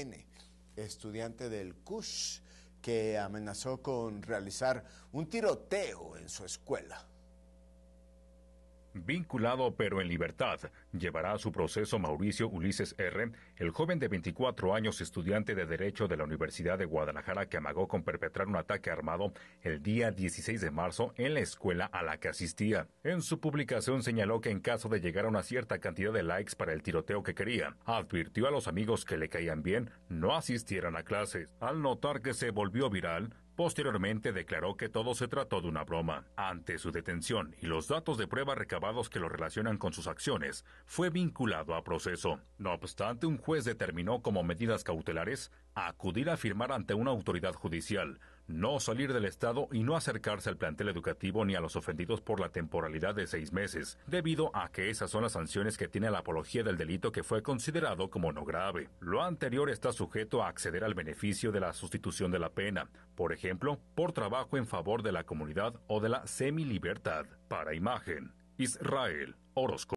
N, estudiante del CUSH, que amenazó con realizar un tiroteo en su escuela. Vinculado pero en libertad, llevará a su proceso Mauricio Ulises R., el joven de 24 años estudiante de Derecho de la Universidad de Guadalajara que amagó con perpetrar un ataque armado el día 16 de marzo en la escuela a la que asistía. En su publicación señaló que en caso de llegar a una cierta cantidad de likes para el tiroteo que quería, advirtió a los amigos que le caían bien no asistieran a clases. Al notar que se volvió viral, Posteriormente declaró que todo se trató de una broma. Ante su detención y los datos de prueba recabados que lo relacionan con sus acciones, fue vinculado a proceso. No obstante, un juez determinó como medidas cautelares acudir a firmar ante una autoridad judicial no salir del estado y no acercarse al plantel educativo ni a los ofendidos por la temporalidad de seis meses, debido a que esas son las sanciones que tiene la apología del delito que fue considerado como no grave. Lo anterior está sujeto a acceder al beneficio de la sustitución de la pena, por ejemplo, por trabajo en favor de la comunidad o de la libertad. Para imagen, Israel Orozco.